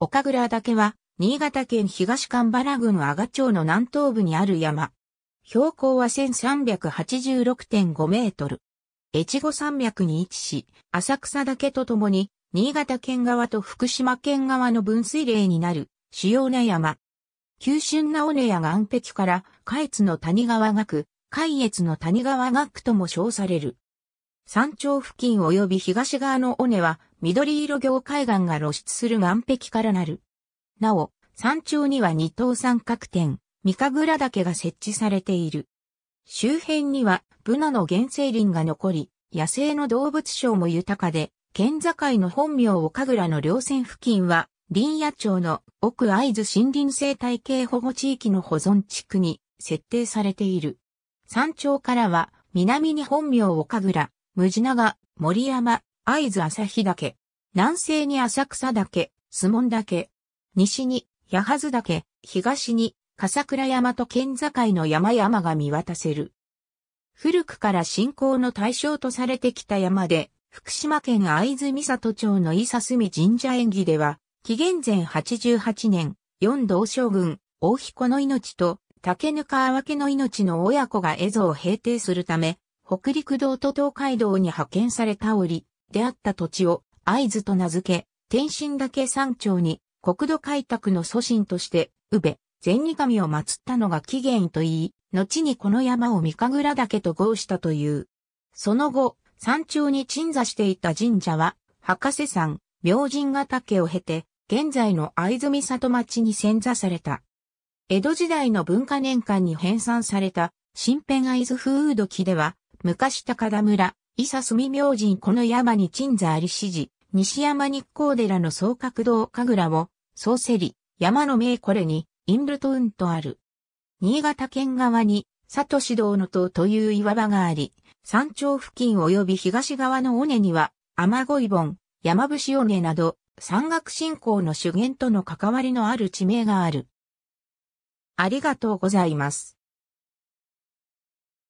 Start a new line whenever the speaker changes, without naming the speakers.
岡倉岳は、新潟県東神原郡阿賀町の南東部にある山。標高は1386.5メートル。越後山脈に位置し、浅草岳とともに、新潟県側と福島県側の分水嶺になる、主要な山。急峻な尾根や岩壁から、下越の谷川岳、下越の谷川岳とも称される。山頂付近及び東側の尾根は緑色業海岸が露出する岩壁からなる。なお、山頂には二等三角点、三神楽岳が設置されている。周辺にはブナの原生林が残り、野生の動物賞も豊かで、県境の本名岡倉の稜線付近は、林野町の奥合津森林生態系保護地域の保存地区に設定されている。山頂からは南に本名岡倉、無地長、森山、会津朝日岳。南西に浅草岳、相門岳。西に、八幡岳、東に、笠倉山と県境の山々が見渡せる。古くから信仰の対象とされてきた山で、福島県会津美里町の伊佐住神社演技では、紀元前88年、四道将軍、大彦の命と、竹ぬかあわけの命の親子が絵像を平定するため、北陸道と東海道に派遣された折、出会った土地を合図と名付け、天津岳山頂に国土開拓の祖神として、宇部、善二神を祀ったのが起源と言い、後にこの山を三神楽岳と合したという。その後、山頂に鎮座していた神社は、博士山、明神ヶ岳を経て、現在の藍住里町に遷座された。江戸時代の文化年間に編纂された、新編藍図風土記では、昔高田村、伊佐住明神この山に鎮座あり指示、西山日光寺の総角堂神楽を、総せり、山の名これに、インルトウンとある。新潟県側に、里市道の塔という岩場があり、山頂付近及び東側の尾根には、天子盆、山伏尾根など、山岳信仰の主源との関わりのある地名がある。ありがとうございます。